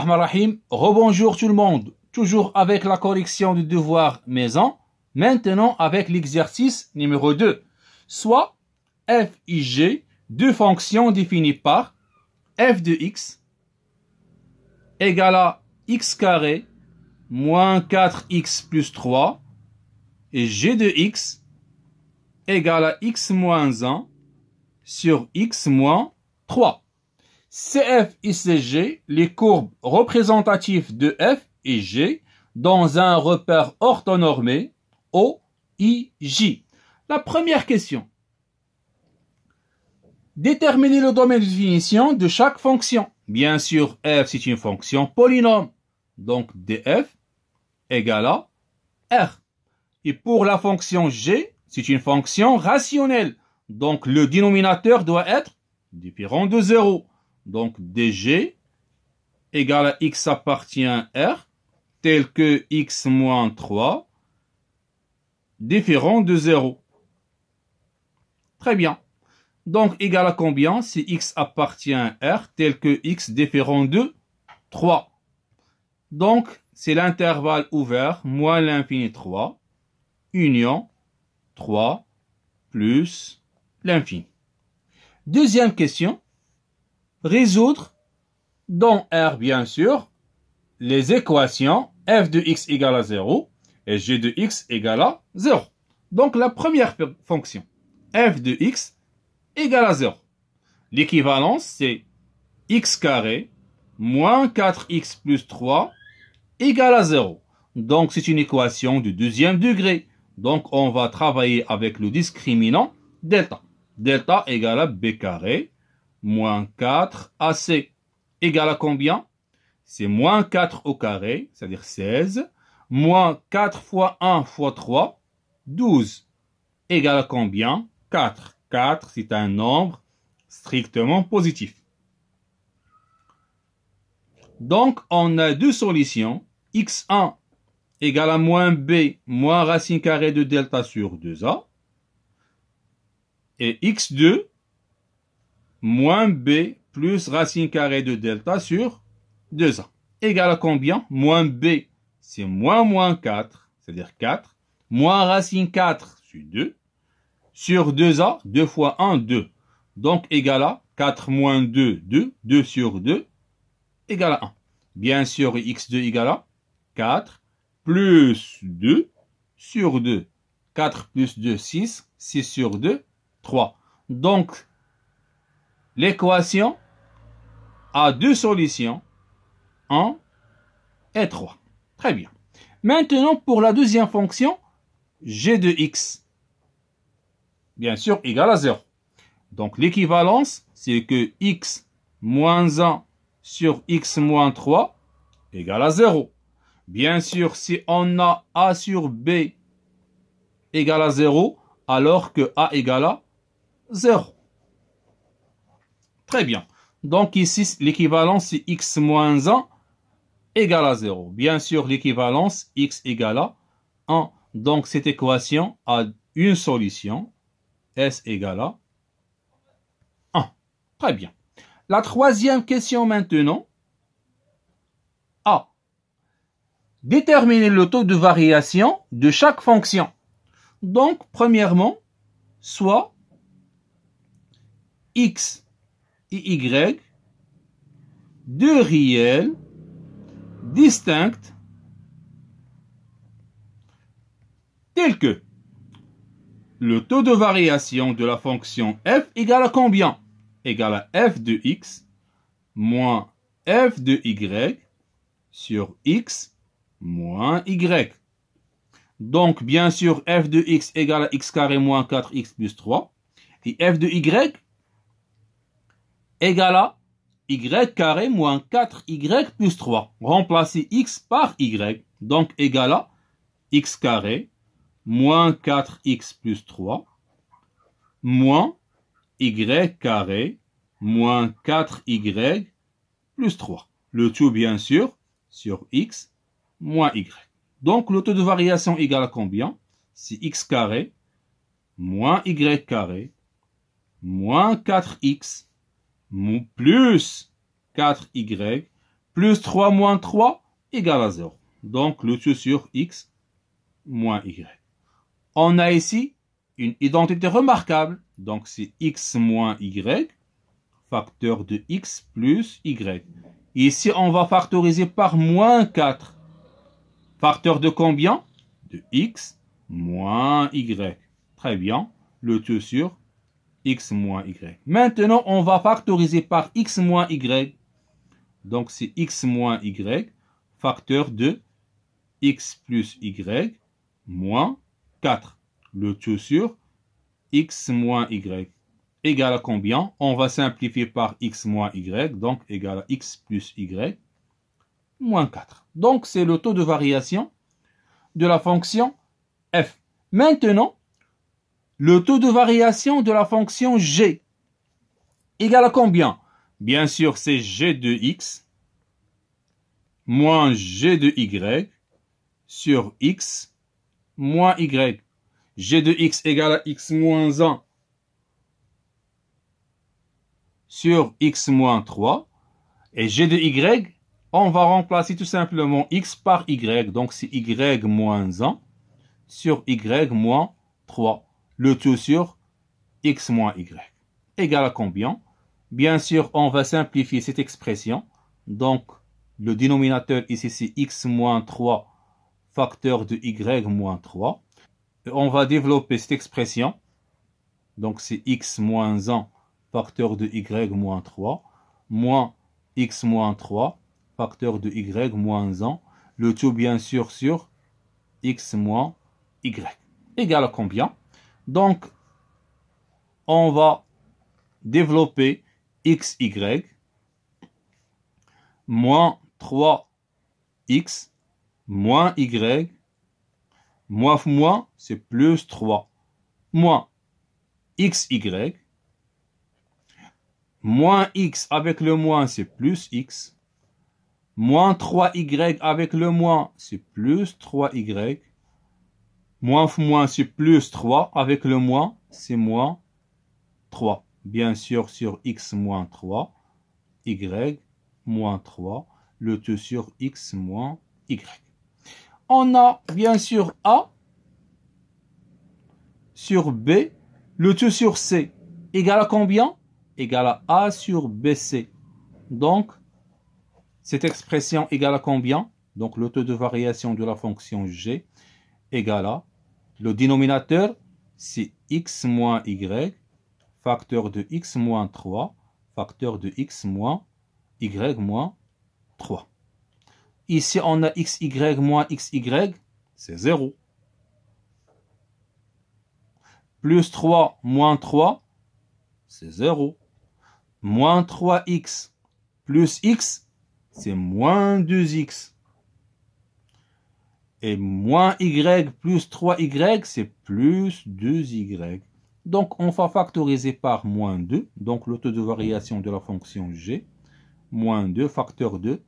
Rahman rebonjour tout le monde, toujours avec la correction du devoir maison, maintenant avec l'exercice numéro 2, soit f g deux fonctions définies par f de x égale à x carré moins 4x plus 3 et g de x égale à x moins 1 sur x moins 3. CF et CG, les courbes représentatives de F et G dans un repère orthonormé O, I, J. La première question. Déterminer le domaine de définition de chaque fonction. Bien sûr, f, c'est une fonction polynôme. Donc, df égale à r. Et pour la fonction g, c'est une fonction rationnelle. Donc, le dénominateur doit être différent de 0 donc dg égale à x appartient à R, tel que x moins 3, différent de 0. Très bien. Donc, égale à combien si x appartient à R, tel que x différent de 3 Donc, c'est l'intervalle ouvert, moins l'infini 3, union 3 plus l'infini. Deuxième question, résoudre dans R bien sûr les équations f de x égale à 0 et g de x égale à 0. Donc la première fonction, f de x égale à 0. L'équivalence, c'est x carré moins 4x plus 3 égale à 0. Donc c'est une équation du deuxième degré. Donc on va travailler avec le discriminant delta. Delta égale à b carré moins 4. AC égale à combien C'est moins 4 au carré, c'est-à-dire 16, moins 4 fois 1 fois 3, 12, égale à combien 4. 4, c'est un nombre strictement positif. Donc, on a deux solutions. x1 égale à moins b moins racine carrée de delta sur 2a. Et x2 moins b plus racine carrée de delta sur 2a. Égale à combien Moins b, c'est moins moins 4, c'est-à-dire 4, moins racine 4 sur 2, sur 2a, 2 fois 1, 2. Donc égal à 4 moins 2, 2, 2 sur 2, égale à 1. Bien sûr, x2 égale à 4 plus 2 sur 2. 4 plus 2, 6. 6 sur 2, 3. Donc, L'équation a deux solutions, 1 et 3. Très bien. Maintenant, pour la deuxième fonction, g de x, bien sûr, égale à 0. Donc, l'équivalence, c'est que x moins 1 sur x moins 3 égale à 0. Bien sûr, si on a a sur b égale à 0, alors que a égale à 0. Très bien. Donc ici, l'équivalence c'est x moins 1 égale à 0. Bien sûr, l'équivalence x égale à 1. Donc cette équation a une solution, s égale à 1. Très bien. La troisième question maintenant. A. Déterminer le taux de variation de chaque fonction. Donc, premièrement, soit x y deux réels distincts tels que le taux de variation de la fonction f égale à combien Égale à f de x moins f de y sur x moins y. Donc, bien sûr, f de x égale à x carré moins 4x plus 3. Et f de y égale à y carré moins 4y plus 3. Remplacer x par y, donc égal à x carré moins 4x plus 3 moins y carré moins 4y plus 3. Le tout, bien sûr, sur x moins y. Donc, le taux de variation égale à combien C'est x carré moins y carré moins 4x plus 4y plus 3 moins 3 égale à 0. Donc le tout sur x moins y. On a ici une identité remarquable. Donc c'est x moins y, facteur de x plus y. Ici, on va factoriser par moins 4. Facteur de combien De x moins y. Très bien, le tout sur x moins y. Maintenant, on va factoriser par x moins y. Donc, c'est x moins y, facteur de x plus y moins 4. Le tout sur x moins y égale à combien On va simplifier par x moins y, donc égale à x plus y moins 4. Donc, c'est le taux de variation de la fonction f. Maintenant, le taux de variation de la fonction g égale à combien Bien sûr, c'est g de x moins g de y sur x moins y. g de x égale à x moins 1 sur x moins 3. Et g de y, on va remplacer tout simplement x par y. Donc c'est y moins 1 sur y moins 3 le tout sur x moins y Égal à combien Bien sûr, on va simplifier cette expression. Donc, le dénominateur ici, c'est x moins 3 facteur de y moins 3. On va développer cette expression. Donc, c'est x moins 1 facteur de y moins 3 moins x moins 3 facteur de y moins 1. Le tout, bien sûr, sur x moins y Égal à combien donc, on va développer y, moins 3x moins y moins moins, c'est plus 3 moins y, moins x avec le moins, c'est plus x moins 3y avec le moins, c'est plus 3y Moins moins, c'est plus 3. Avec le moins, c'est moins 3. Bien sûr, sur x moins 3, y moins 3, le tout sur x moins y. On a bien sûr A sur B, le tout sur C, égal à combien Égal à A sur BC. Donc, cette expression égale à combien Donc, le taux de variation de la fonction G égale à le dénominateur, c'est x moins y, facteur de x moins 3, facteur de x moins y moins 3. Ici, on a xy moins xy, c'est 0. Plus 3 moins 3, c'est 0. Moins 3x plus x, c'est moins 2x. Et moins y plus 3y, c'est plus 2y. Donc on va factoriser par moins 2, donc le taux de variation de la fonction g, moins 2 facteur 2,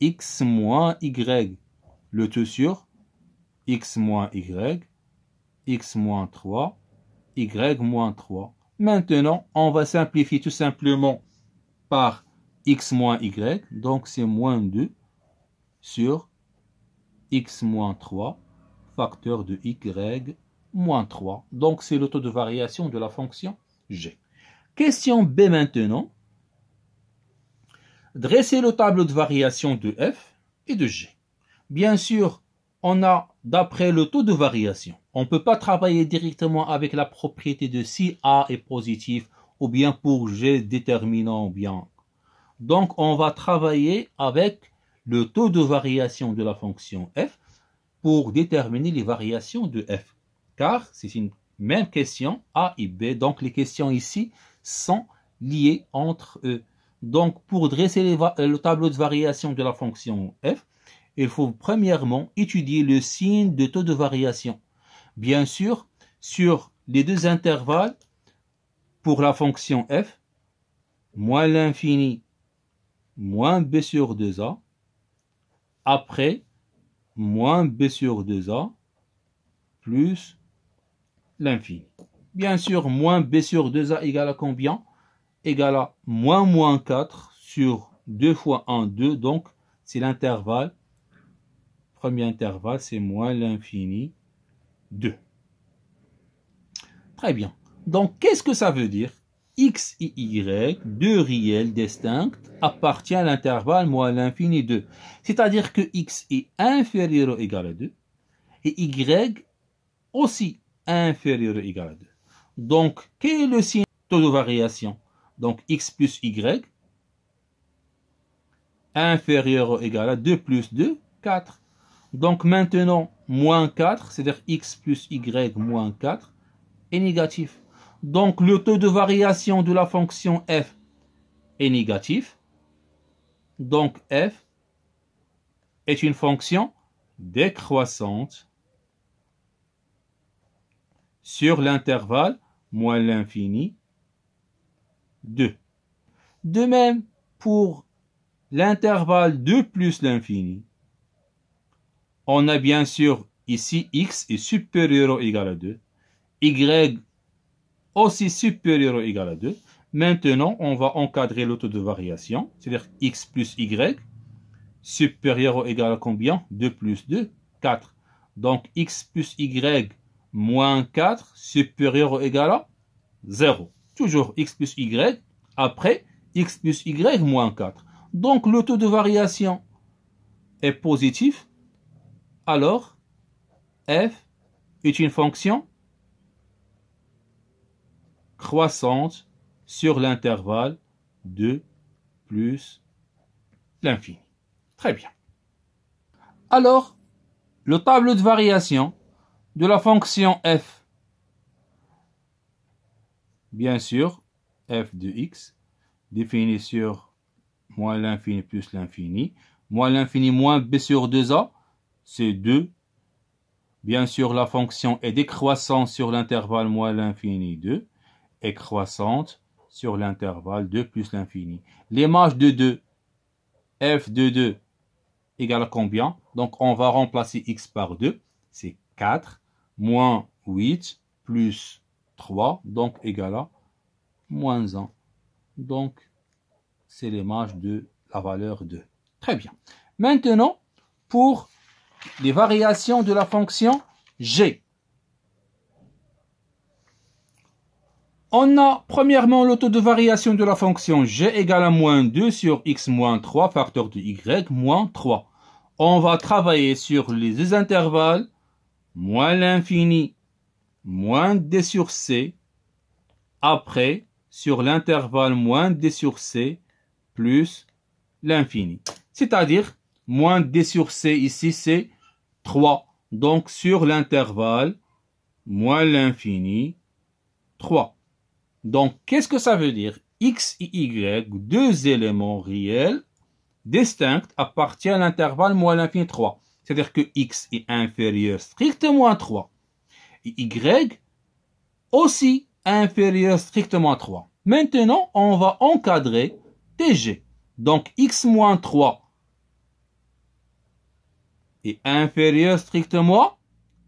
x moins y, le tout sur x moins y, x moins 3, y moins 3. Maintenant, on va simplifier tout simplement par x moins y, donc c'est moins 2 sur x moins 3 facteur de y moins 3. Donc c'est le taux de variation de la fonction g. Question B maintenant. Dressez le tableau de variation de f et de g. Bien sûr, on a d'après le taux de variation. On ne peut pas travailler directement avec la propriété de si a est positif ou bien pour g déterminant ou bien. Donc on va travailler avec le taux de variation de la fonction f pour déterminer les variations de f. Car c'est une même question, A et B, donc les questions ici sont liées entre eux. Donc pour dresser le tableau de variation de la fonction f, il faut premièrement étudier le signe de taux de variation. Bien sûr, sur les deux intervalles, pour la fonction f, moins l'infini, moins b sur 2a, après moins b sur 2a plus l'infini. Bien sûr, moins b sur 2a égale à combien Égale à moins moins 4 sur 2 fois 1, 2. Donc, c'est l'intervalle. Premier intervalle, c'est moins l'infini 2. Très bien. Donc, qu'est-ce que ça veut dire X et Y, deux réels distincts, appartiennent à l'intervalle moins l'infini 2. C'est-à-dire que X est inférieur ou égal à 2 et Y aussi inférieur ou égal à 2. Donc, quel est le signe taux de variation Donc, X plus Y inférieur ou égal à 2 plus 2, 4. Donc maintenant, moins 4, c'est-à-dire x plus y moins 4, est négatif. Donc le taux de variation de la fonction f est négatif. Donc f est une fonction décroissante sur l'intervalle moins l'infini 2. De même pour l'intervalle 2 plus l'infini, on a bien sûr ici x est supérieur ou égal à 2, y aussi supérieur ou égal à 2. Maintenant, on va encadrer le taux de variation, c'est-à-dire x plus y, supérieur ou égal à combien 2 plus 2, 4. Donc x plus y moins 4, supérieur ou égal à 0. Toujours x plus y, après x plus y moins 4. Donc le taux de variation est positif, alors f est une fonction croissante sur l'intervalle de plus l'infini. Très bien. Alors, le tableau de variation de la fonction f, bien sûr, f de x, défini sur moins l'infini plus l'infini, moins l'infini moins b sur 2a, c'est 2. Bien sûr, la fonction est décroissante sur l'intervalle moins l'infini 2 est croissante sur l'intervalle 2 plus l'infini. L'image de 2, f de 2 égale à combien Donc on va remplacer x par 2, c'est 4, moins 8, plus 3, donc égale à moins 1. Donc c'est l'image de la valeur 2. Très bien. Maintenant, pour les variations de la fonction g. On a premièrement le taux de variation de la fonction g égale à moins 2 sur x moins 3 facteur de y moins 3. On va travailler sur les deux intervalles moins l'infini moins d sur c. Après, sur l'intervalle moins d sur c plus l'infini. C'est-à-dire, moins d sur c ici, c'est 3. Donc, sur l'intervalle moins l'infini, 3. Donc, qu'est-ce que ça veut dire X et Y, deux éléments réels distincts appartiennent à l'intervalle moins l'infini 3. C'est-à-dire que X est inférieur strictement à 3. Et Y aussi inférieur strictement à 3. Maintenant, on va encadrer TG. Donc, X moins 3 est inférieur strictement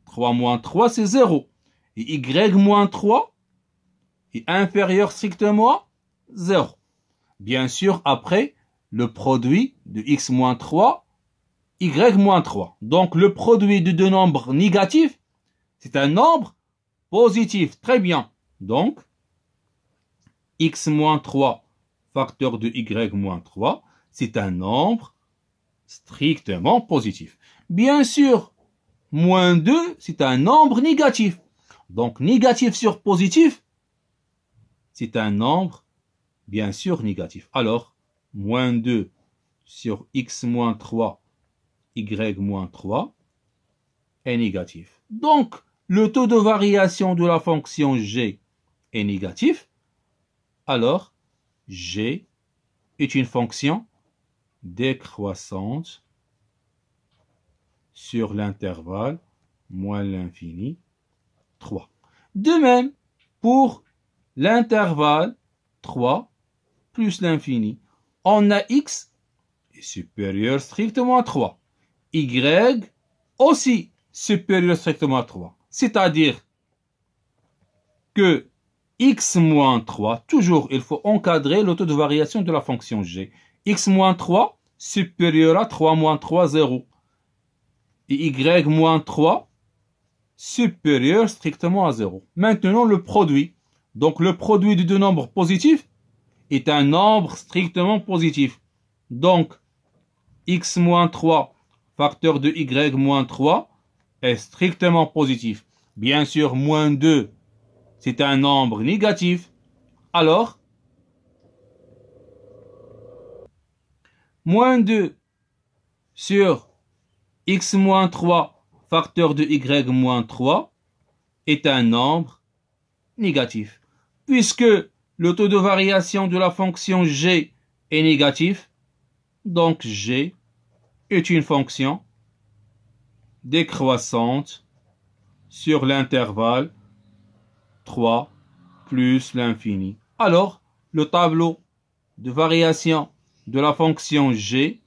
3 moins 3, c'est 0. Et Y moins 3 et inférieur strictement 0. Bien sûr, après, le produit de x moins 3, y moins 3. Donc, le produit de deux nombres négatifs, c'est un nombre positif. Très bien. Donc, x moins 3 facteur de y moins 3, c'est un nombre strictement positif. Bien sûr, moins 2, c'est un nombre négatif. Donc, négatif sur positif, c'est un nombre, bien sûr, négatif. Alors, moins 2 sur x moins 3, y moins 3 est négatif. Donc, le taux de variation de la fonction g est négatif. Alors, g est une fonction décroissante sur l'intervalle moins l'infini 3. De même, pour L'intervalle 3 plus l'infini. On a x est supérieur strictement à 3. y aussi supérieur strictement à 3. C'est-à-dire que x moins 3, toujours il faut encadrer le taux de variation de la fonction g. x moins 3 supérieur à 3 moins 3, 0. Et y moins 3 supérieur strictement à 0. Maintenant, le produit. Donc le produit de deux nombres positifs est un nombre strictement positif. Donc, x moins 3 facteur de y moins 3 est strictement positif. Bien sûr, moins 2, c'est un nombre négatif. Alors, moins 2 sur x moins 3 facteur de y moins 3 est un nombre négatif puisque le taux de variation de la fonction g est négatif, donc g est une fonction décroissante sur l'intervalle 3 plus l'infini. Alors, le tableau de variation de la fonction g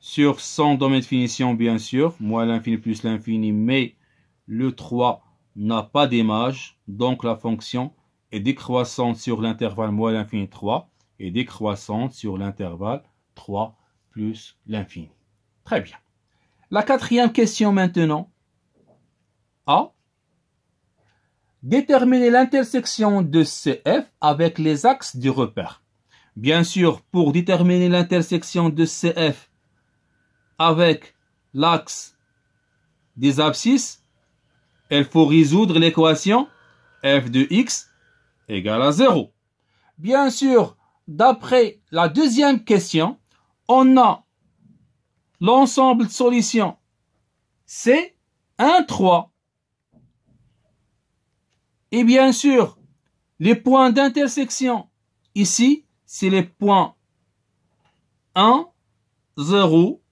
sur son domaine de finition, bien sûr, moins l'infini plus l'infini, mais le 3 n'a pas d'image, donc la fonction est décroissante sur l'intervalle moins l'infini 3 et décroissante sur l'intervalle 3 plus l'infini. Très bien. La quatrième question maintenant. A. Déterminer l'intersection de CF avec les axes du repère. Bien sûr, pour déterminer l'intersection de CF avec l'axe des abscisses, il faut résoudre l'équation f de x égale à 0. Bien sûr, d'après la deuxième question, on a l'ensemble de solutions. C'est 1, 3. Et bien sûr, les points d'intersection. Ici, c'est les points 1, 0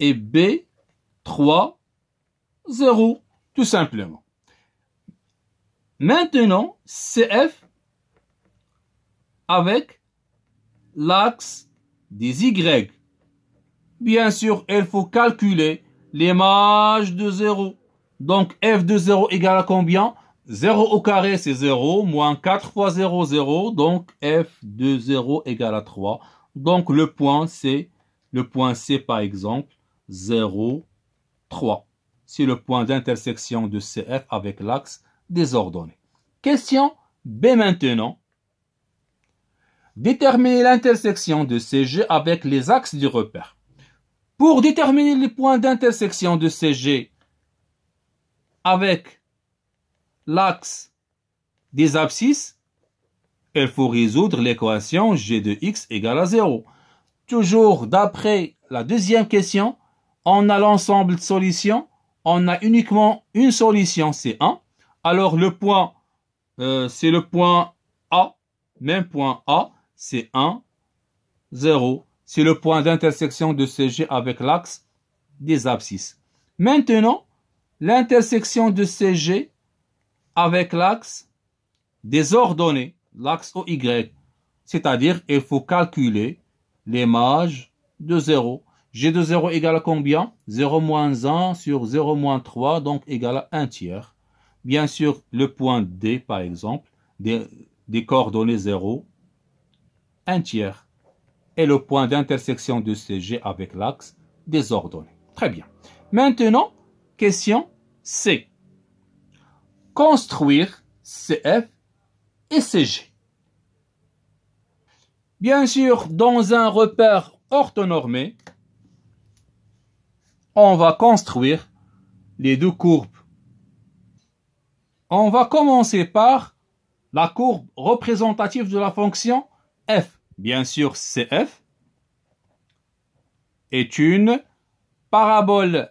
et B, 3, 0, tout simplement. Maintenant, CF avec l'axe des Y. Bien sûr, il faut calculer l'image de 0. Donc, F de 0 égale à combien 0 au carré, c'est 0, moins 4 fois 0, 0. Donc, F de 0 égale à 3. Donc, le point, c'est, le point C, par exemple, 0, 3 sur le point d'intersection de CF avec l'axe des ordonnées. Question B maintenant. Déterminer l'intersection de CG avec les axes du repère. Pour déterminer les points d'intersection de CG avec l'axe des abscisses, il faut résoudre l'équation g de x égale à 0. Toujours d'après la deuxième question, on a l'ensemble de solutions on a uniquement une solution, c'est 1. Alors le point, euh, c'est le point A, même point A, c'est 1, 0. C'est le point d'intersection de CG avec l'axe des abscisses. Maintenant, l'intersection de CG avec l'axe des ordonnées, l'axe OY. C'est-à-dire, il faut calculer les de 0. G de 0 égale à combien 0 moins 1 sur 0 moins 3, donc égale à 1 tiers. Bien sûr, le point D, par exemple, des, coordonnées 0, 1 tiers. Et le point d'intersection de CG avec l'axe des ordonnées. Très bien. Maintenant, question C. Construire CF et CG. Bien sûr, dans un repère orthonormé, on va construire les deux courbes. On va commencer par la courbe représentative de la fonction f. Bien sûr, f. est une parabole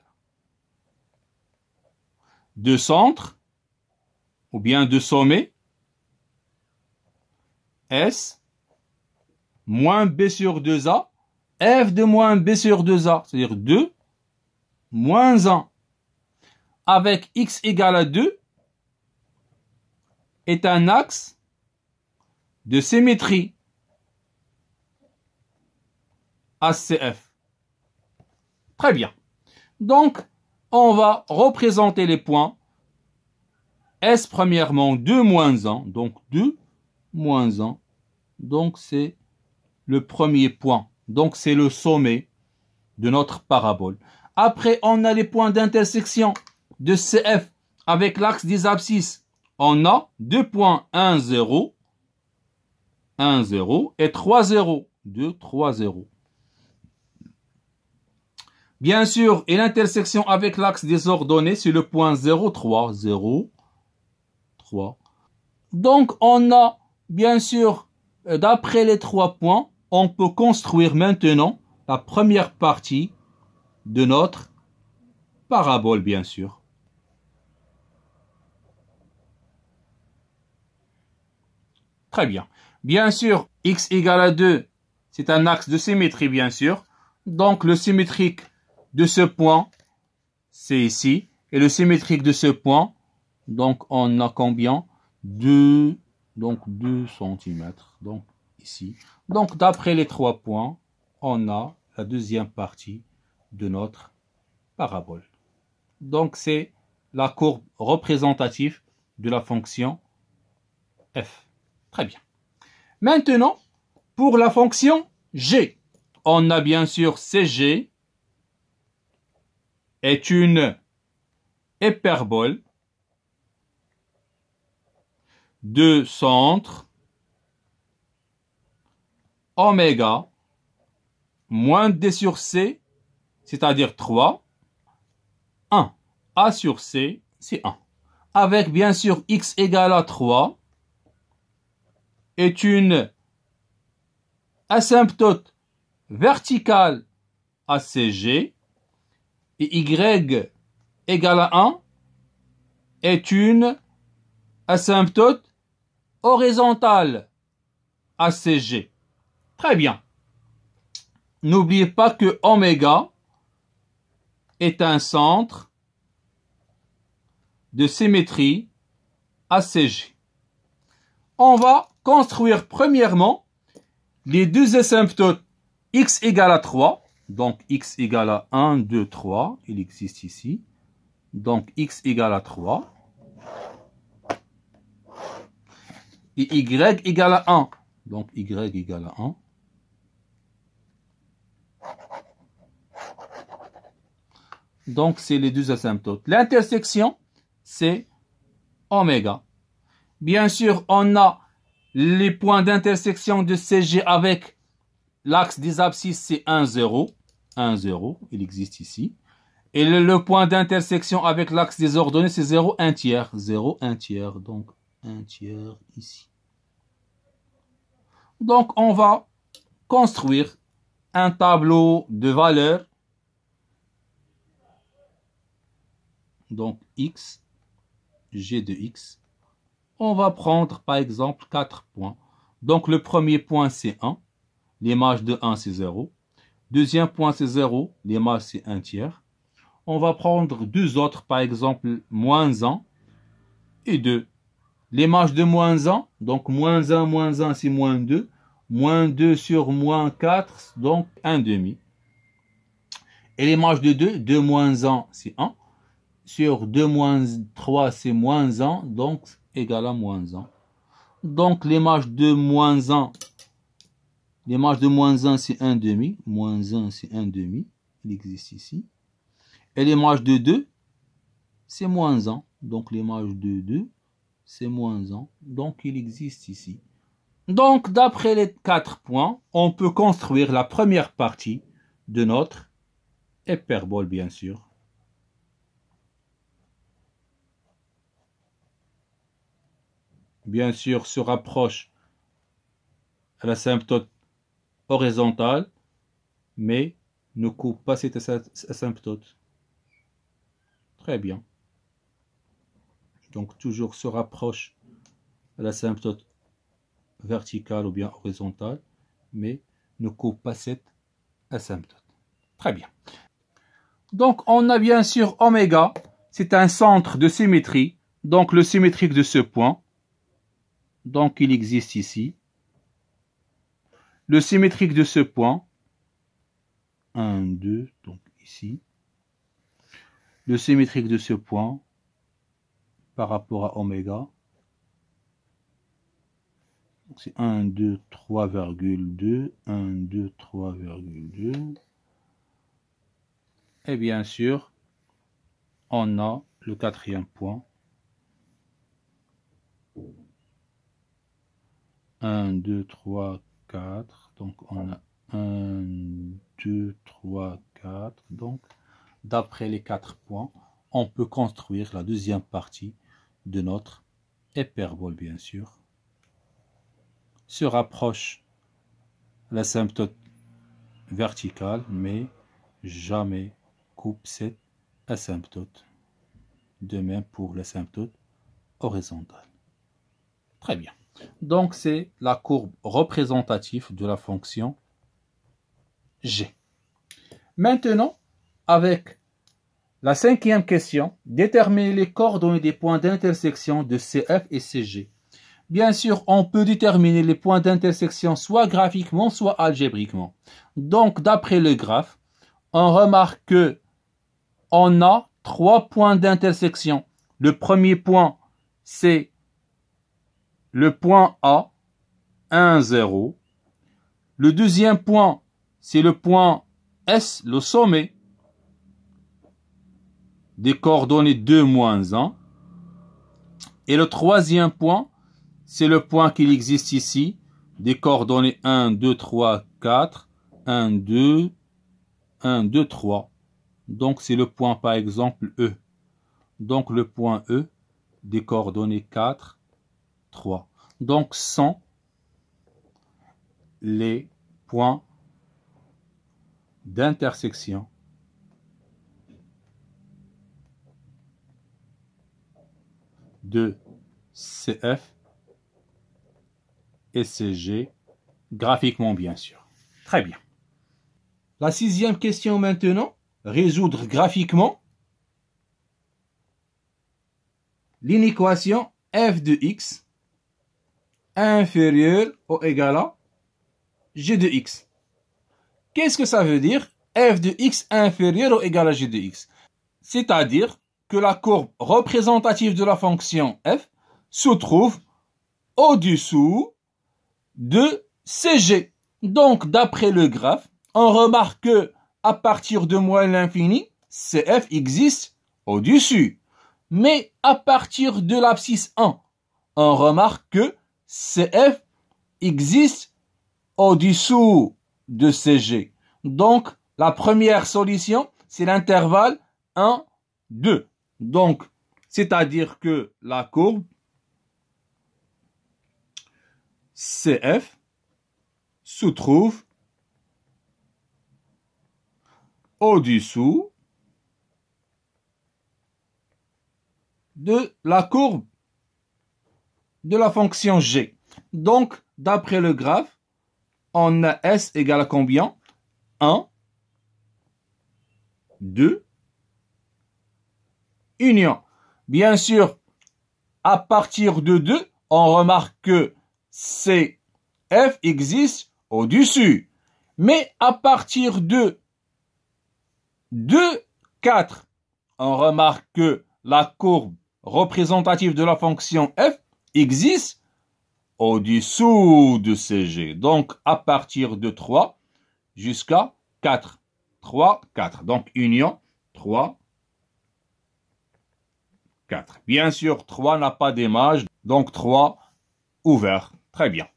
de centre ou bien de sommet S moins B sur 2A, F de moins B sur 2A, c'est-à-dire 2 moins 1 avec x égale à 2 est un axe de symétrie ACF. Très bien. Donc, on va représenter les points S premièrement 2 moins 1, donc 2 moins 1. Donc c'est le premier point. Donc c'est le sommet de notre parabole. Après, on a les points d'intersection de CF avec l'axe des abscisses. On a deux points 1, 0, 1, 0 et 3, 0, 2, 3, 0. Bien sûr, et l'intersection avec l'axe des ordonnées, c'est le point 0, 3, 0, 3. Donc, on a, bien sûr, euh, d'après les trois points, on peut construire maintenant la première partie de notre parabole, bien sûr. Très bien. Bien sûr, x égale à 2, c'est un axe de symétrie, bien sûr. Donc, le symétrique de ce point, c'est ici. Et le symétrique de ce point, donc, on a combien 2, donc 2 cm. Donc, ici. Donc, d'après les trois points, on a la deuxième partie de notre parabole. Donc c'est la courbe représentative de la fonction f. Très bien. Maintenant, pour la fonction g, on a bien sûr cg est une hyperbole de centre oméga moins d sur c c'est-à-dire 3, 1. A sur C, c'est 1. Avec bien sûr x égale à 3 est une asymptote verticale à CG et y égale à 1 est une asymptote horizontale à CG. Très bien. N'oubliez pas que oméga est un centre de symétrie ACG. On va construire premièrement les deux asymptotes x égale à 3, donc x égale à 1, 2, 3, il existe ici, donc x égale à 3, et y égale à 1, donc y égale à 1. Donc, c'est les deux asymptotes. L'intersection, c'est oméga. Bien sûr, on a les points d'intersection de CG avec l'axe des abscisses, c'est 1, 0. 1, 0, il existe ici. Et le, point d'intersection avec l'axe des ordonnées, c'est 0, 1 tiers. 0, 1 tiers. Donc, 1 tiers ici. Donc, on va construire un tableau de valeurs donc x, g de x. On va prendre par exemple 4 points. Donc le premier point c'est 1, l'image de 1 c'est 0. Deuxième point c'est 0, l'image c'est 1 tiers. On va prendre deux autres par exemple moins 1 et 2. L'image de moins 1, donc moins 1, moins 1 c'est moins 2. Moins 2 sur moins 4, donc 1 demi. Et l'image de 2, 2 moins 1 c'est 1 sur 2 moins 3, c'est moins 1, donc égal à moins 1. Donc l'image de moins 1, l'image de moins 1, c'est 1 demi. Moins 1, c'est 1 demi. Il existe ici. Et l'image de 2, c'est moins 1. Donc l'image de 2, c'est moins 1. Donc il existe ici. Donc d'après les 4 points, on peut construire la première partie de notre hyperbole, bien sûr. bien sûr, se rapproche à la horizontale, mais ne coupe pas cette asymptote. Très bien. Donc toujours se rapproche à la verticale ou bien horizontale, mais ne coupe pas cette asymptote. Très bien. Donc on a bien sûr oméga, c'est un centre de symétrie, donc le symétrique de ce point donc il existe ici, le symétrique de ce point, 1, 2, donc ici, le symétrique de ce point par rapport à oméga, c'est 1, 2, 3,2, 1, 2, 3,2, et bien sûr, on a le quatrième point 1, 2, 3, 4. Donc on a 1, 2, 3, 4. Donc d'après les 4 points, on peut construire la deuxième partie de notre hyperbole, bien sûr. Se rapproche l'asymptote verticale, mais jamais coupe cette asymptote. De même pour l'asymptote horizontale. Très bien. Donc, c'est la courbe représentative de la fonction g. Maintenant, avec la cinquième question, déterminer les coordonnées des points d'intersection de CF et CG. Bien sûr, on peut déterminer les points d'intersection soit graphiquement, soit algébriquement. Donc, d'après le graphe, on remarque que on a trois points d'intersection. Le premier point, c'est le point A, 1, 0. Le deuxième point, c'est le point S, le sommet, des coordonnées 2 moins 1. Et le troisième point, c'est le point qu'il existe ici, des coordonnées 1, 2, 3, 4, 1, 2, 1, 2, 3. Donc c'est le point par exemple E. Donc le point E des coordonnées 4, 3. Donc, sans les points d'intersection de CF et CG, graphiquement bien sûr. Très bien. La sixième question maintenant, résoudre graphiquement l'inéquation f de x inférieur ou égal à g de x. Qu'est-ce que ça veut dire f de x inférieur ou égal à g de x C'est-à-dire que la courbe représentative de la fonction f se trouve au-dessous de CG. Donc, d'après le graphe, on remarque que à partir de moins l'infini, CF existe au-dessus. Mais à partir de l'abscisse 1, on remarque que CF existe au-dessous de CG. Donc, la première solution, c'est l'intervalle 1, 2. Donc, c'est-à-dire que la courbe CF se trouve au-dessous de la courbe de la fonction g. Donc, d'après le graphe, on a s égale à combien 1, 2, union. Bien sûr, à partir de 2, on remarque que C, F existe au-dessus. Mais à partir de 2, 4, on remarque que la courbe représentative de la fonction F existe au-dessous de CG. Donc, à partir de 3 jusqu'à 4. 3, 4. Donc, union, 3, 4. Bien sûr, 3 n'a pas d'image, donc 3 ouvert. Très bien.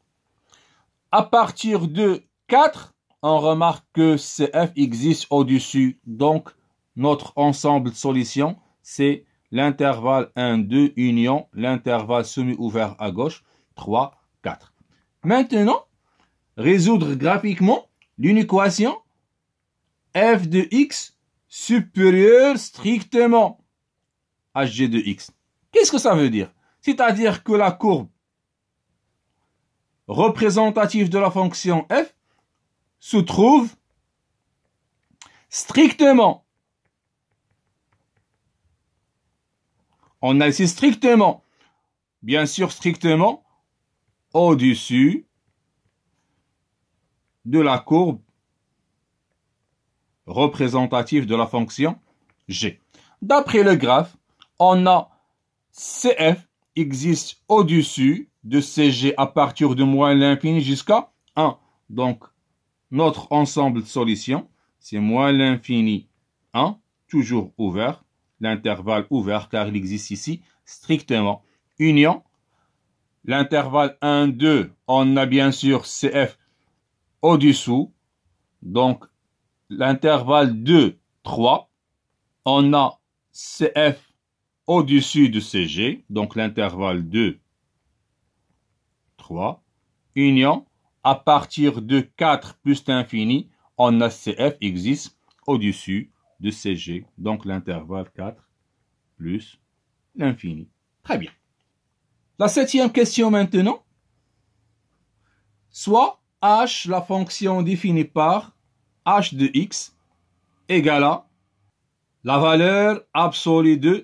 À partir de 4, on remarque que CF existe au-dessus. Donc, notre ensemble solution, c'est l'intervalle 1-2 union, l'intervalle semi-ouvert à gauche 3-4. Maintenant, résoudre graphiquement l'une équation f de x supérieure strictement à g de x. Qu'est-ce que ça veut dire C'est-à-dire que la courbe représentative de la fonction f se trouve strictement on a ici strictement, bien sûr strictement, au-dessus de la courbe représentative de la fonction g. D'après le graphe, on a CF existe au-dessus de CG à partir de moins l'infini jusqu'à 1. Donc, notre ensemble de solutions, c'est moins l'infini 1, toujours ouvert, l'intervalle ouvert car il existe ici strictement union. L'intervalle 1, 2, on a bien sûr CF au-dessous. Donc, l'intervalle 2, 3, on a CF au-dessus de CG, donc l'intervalle 2, 3, union, à partir de 4 plus l'infini, on a CF existe au-dessus de CG, donc l'intervalle 4 plus l'infini. Très bien. La septième question maintenant. Soit h, la fonction définie par h de x, égale à la valeur absolue de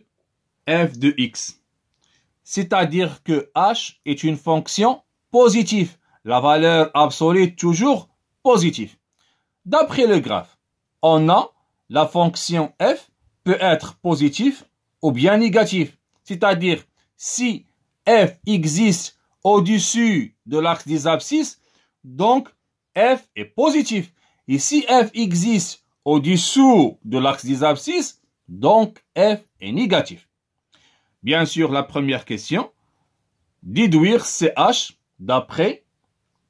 f de x. C'est-à-dire que h est une fonction positive. La valeur absolue est toujours positive. D'après le graphe, on a la fonction f peut être positive ou bien négative. C'est-à-dire, si f existe au-dessus de l'axe des abscisses, donc f est positif. Et si f existe au-dessous de l'axe des abscisses, donc f est négatif. Bien sûr, la première question, déduire ch d'après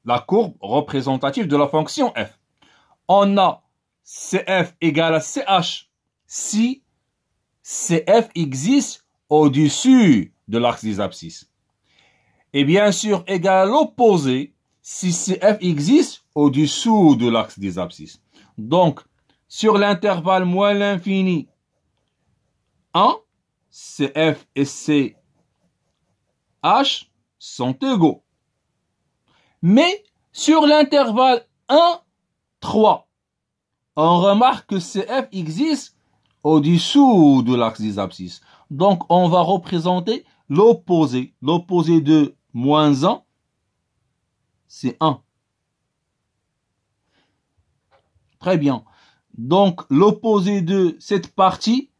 la courbe représentative de la fonction f. On a CF égale à CH si CF existe au-dessus de l'axe des abscisses. Et bien sûr, égale à l'opposé si CF existe au-dessous de l'axe des abscisses. Donc, sur l'intervalle moins l'infini, 1, CF et CH sont égaux. Mais sur l'intervalle 1, 3, on remarque que CF existe au-dessous de l'axe des abscisses. Donc, on va représenter l'opposé. L'opposé de moins 1, c'est 1. Très bien. Donc, l'opposé de cette partie,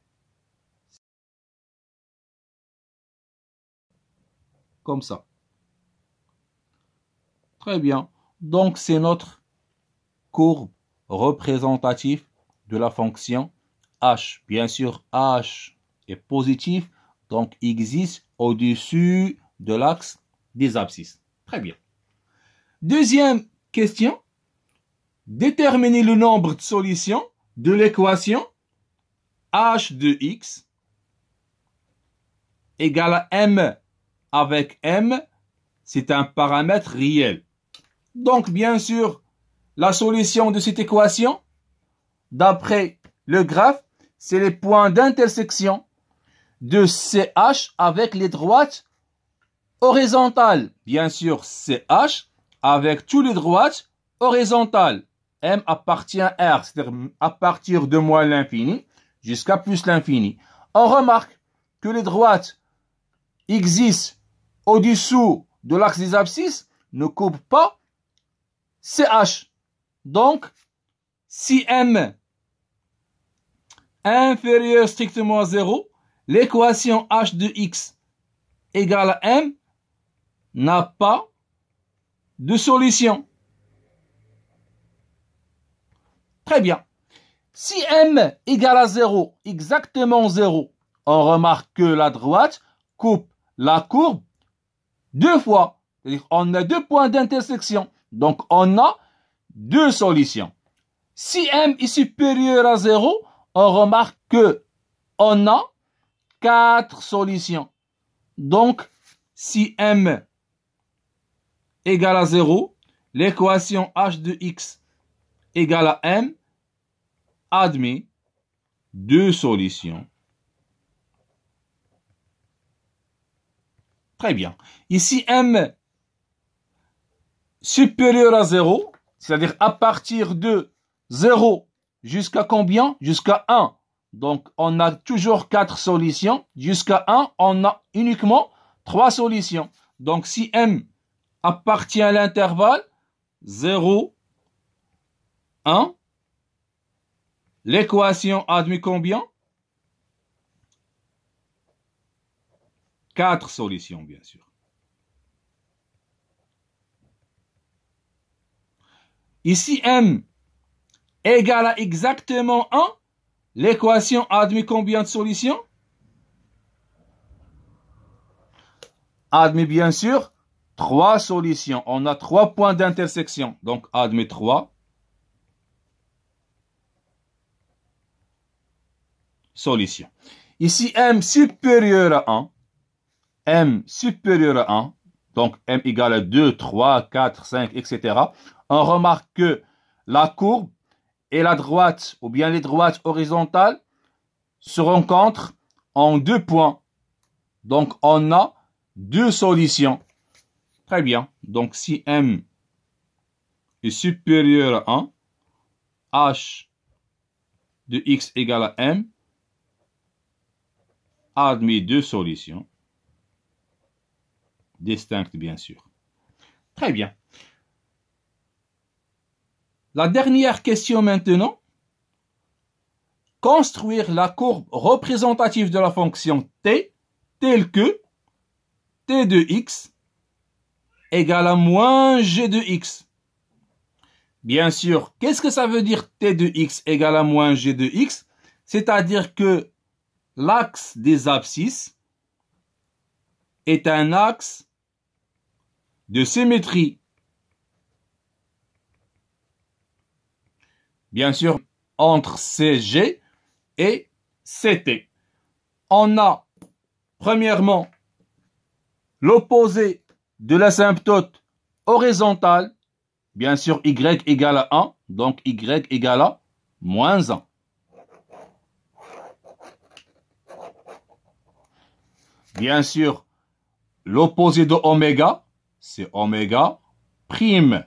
comme ça. Très bien. Donc, c'est notre courbe représentatif de la fonction h. Bien sûr, h est positif, donc existe au-dessus de l'axe des abscisses. Très bien. Deuxième question. Déterminer le nombre de solutions de l'équation h de x égale à m avec m, c'est un paramètre réel. Donc, bien sûr, la solution de cette équation, d'après le graphe, c'est les points d'intersection de CH avec les droites horizontales. Bien sûr, CH avec toutes les droites horizontales. M appartient à R, c'est-à-dire à partir de moins l'infini jusqu'à plus l'infini. On remarque que les droites existent au-dessous de l'axe des abscisses ne coupent pas CH. Donc, si m inférieur strictement à 0, l'équation h de x égale à m n'a pas de solution. Très bien. Si m égale à 0, exactement 0, on remarque que la droite coupe la courbe deux fois. C'est-à-dire on a deux points d'intersection. Donc on a deux solutions. Si m est supérieur à 0, on remarque que on a quatre solutions. Donc, si m égale à 0, l'équation h de x égale à m admet deux solutions. Très bien. Ici, m supérieur à 0, c'est-à-dire à partir de 0 jusqu'à combien Jusqu'à 1. Donc on a toujours 4 solutions. Jusqu'à 1, on a uniquement 3 solutions. Donc si M appartient à l'intervalle 0, 1, l'équation admet combien 4 solutions, bien sûr. Ici, M égale à exactement 1, l'équation admet combien de solutions Admet bien sûr 3 solutions. On a 3 points d'intersection. Donc, admet 3 solutions. Ici, m supérieur à 1. m supérieur à 1. Donc, m égale à 2, 3, 4, 5, etc on remarque que la courbe et la droite, ou bien les droites horizontales, se rencontrent en deux points. Donc, on a deux solutions. Très bien. Donc, si M est supérieur à 1, H de X égale à M admis deux solutions distinctes, bien sûr. Très bien. La dernière question maintenant. Construire la courbe représentative de la fonction t telle que t de x égale à moins g de x. Bien sûr, qu'est-ce que ça veut dire t de x égale à moins g de x C'est-à-dire que l'axe des abscisses est un axe de symétrie bien sûr, entre CG et CT. On a, premièrement, l'opposé de l'asymptote horizontale, bien sûr, Y égale à 1, donc Y égale à moins 1. Bien sûr, l'opposé de oméga, c'est oméga prime.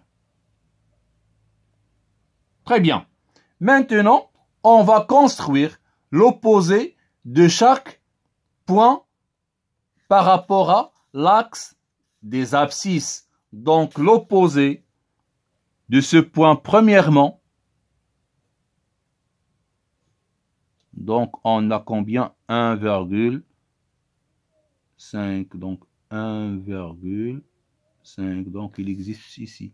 Très bien. Maintenant, on va construire l'opposé de chaque point par rapport à l'axe des abscisses. Donc l'opposé de ce point premièrement. Donc on a combien 1,5. Donc 1,5. Donc il existe ici.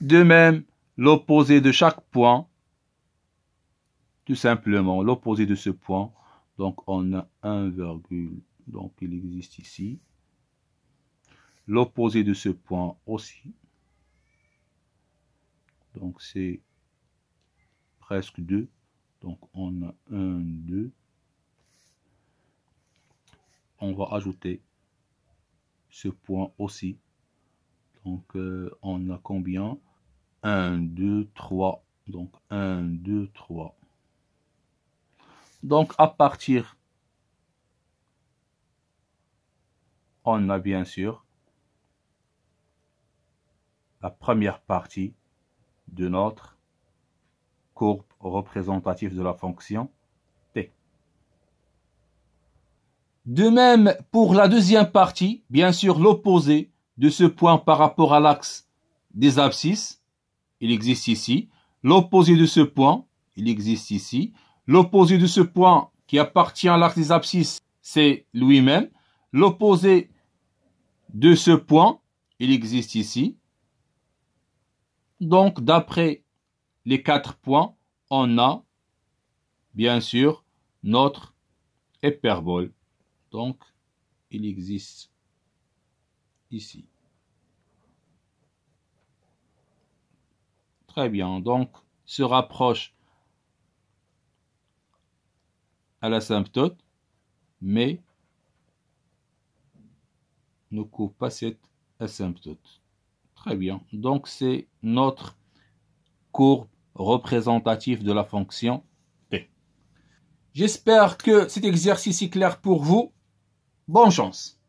De même, l'opposé de chaque point, tout simplement l'opposé de ce point. Donc on a un virgule, donc il existe ici. L'opposé de ce point aussi. Donc c'est presque 2. Donc on a 1, 2. On va ajouter ce point aussi. Donc euh, on a combien 1, 2, 3. Donc 1, 2, 3. Donc à partir, on a bien sûr la première partie de notre courbe représentative de la fonction t. De même, pour la deuxième partie, bien sûr l'opposé de ce point par rapport à l'axe des abscisses, il existe ici. L'opposé de ce point, il existe ici. L'opposé de ce point qui appartient à l'arc des abscisses, c'est lui-même. L'opposé de ce point, il existe ici. Donc, d'après les quatre points, on a, bien sûr, notre hyperbole. Donc, il existe ici. Très bien, donc se rapproche à l'asymptote, mais ne couvre pas cette asymptote. Très bien, donc c'est notre courbe représentative de la fonction p. J'espère que cet exercice est clair pour vous. Bonne chance